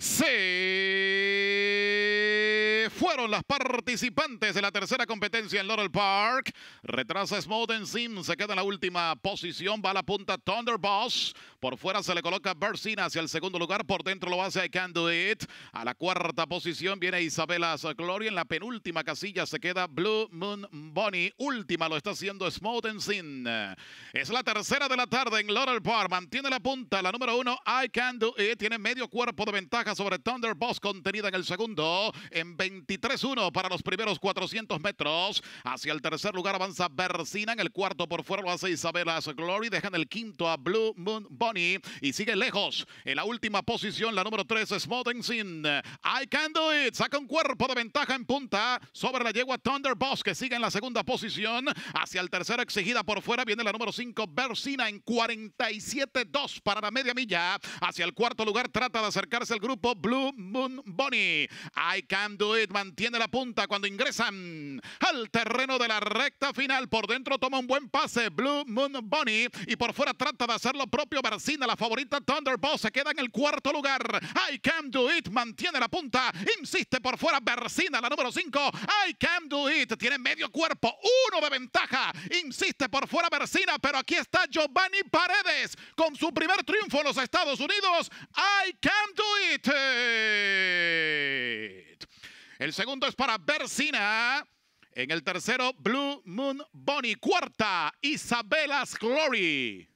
Say fueron las participantes de la tercera competencia en Laurel Park. Retrasa en Sim, se queda en la última posición, va a la punta Thunderboss. Por fuera se le coloca Bersina hacia el segundo lugar, por dentro lo hace I Can Do It. A la cuarta posición viene Isabela Gloria, en la penúltima casilla se queda Blue Moon Bonnie. Última lo está haciendo Snowden Sim. Es la tercera de la tarde en Laurel Park, mantiene la punta, la número uno, I Can Do It. Tiene medio cuerpo de ventaja sobre Thunderboss contenida en el segundo, en 20 23-1 para los primeros 400 metros. Hacia el tercer lugar avanza Bersina. En el cuarto por fuera lo hace Isabella's Glory. Dejan el quinto a Blue Moon Bunny. Y sigue lejos. En la última posición, la número 3, Sin I can do it. Saca un cuerpo de ventaja en punta sobre la yegua Thunderboss que sigue en la segunda posición. Hacia el tercero, exigida por fuera, viene la número 5, Bersina en 47-2 para la media milla. Hacia el cuarto lugar trata de acercarse el grupo Blue Moon Bonnie I can do it mantiene la punta cuando ingresan al terreno de la recta final. Por dentro toma un buen pase Blue Moon Bunny y por fuera trata de hacer lo propio Bersina. la favorita Thunderbolt se queda en el cuarto lugar. I Can Do It mantiene la punta, insiste por fuera Bersina, la número 5. I Can Do It tiene medio cuerpo, uno de ventaja, insiste por fuera Bersina, pero aquí está Giovanni Paredes con su primer triunfo en los Estados Unidos. I Can Do It. El segundo es para Bersina. En el tercero, Blue Moon Bonnie. Cuarta, Isabelas Glory.